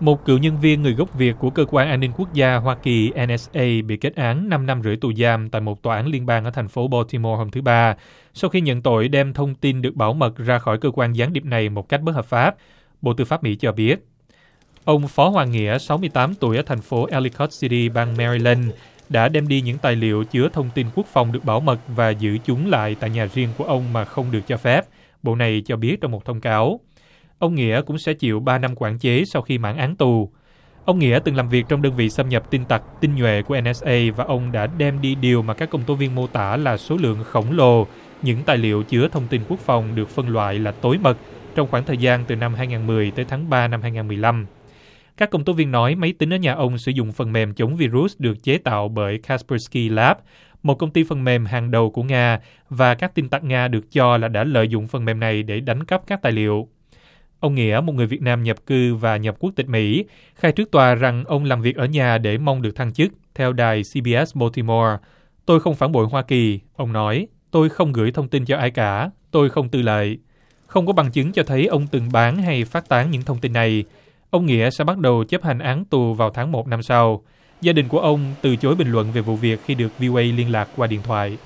Một cựu nhân viên người gốc Việt của Cơ quan An ninh Quốc gia Hoa Kỳ NSA bị kết án 5 năm rưỡi tù giam tại một tòa án liên bang ở thành phố Baltimore hôm thứ Ba, sau khi nhận tội đem thông tin được bảo mật ra khỏi cơ quan gián điệp này một cách bất hợp pháp, Bộ Tư pháp Mỹ cho biết. Ông Phó Hoàng Nghĩa, 68 tuổi ở thành phố Ellicott City, bang Maryland, đã đem đi những tài liệu chứa thông tin quốc phòng được bảo mật và giữ chúng lại tại nhà riêng của ông mà không được cho phép, Bộ này cho biết trong một thông cáo. Ông Nghĩa cũng sẽ chịu 3 năm quản chế sau khi mãn án tù. Ông Nghĩa từng làm việc trong đơn vị xâm nhập tin tặc tinh nhuệ của NSA và ông đã đem đi điều mà các công tố viên mô tả là số lượng khổng lồ những tài liệu chứa thông tin quốc phòng được phân loại là tối mật trong khoảng thời gian từ năm 2010 tới tháng 3 năm 2015. Các công tố viên nói máy tính ở nhà ông sử dụng phần mềm chống virus được chế tạo bởi Kaspersky Lab, một công ty phần mềm hàng đầu của Nga và các tin tặc Nga được cho là đã lợi dụng phần mềm này để đánh cắp các tài liệu. Ông Nghĩa, một người Việt Nam nhập cư và nhập quốc tịch Mỹ, khai trước tòa rằng ông làm việc ở nhà để mong được thăng chức, theo đài CBS Baltimore. Tôi không phản bội Hoa Kỳ, ông nói. Tôi không gửi thông tin cho ai cả, tôi không tư lợi. Không có bằng chứng cho thấy ông từng bán hay phát tán những thông tin này. Ông Nghĩa sẽ bắt đầu chấp hành án tù vào tháng 1 năm sau. Gia đình của ông từ chối bình luận về vụ việc khi được VOA liên lạc qua điện thoại.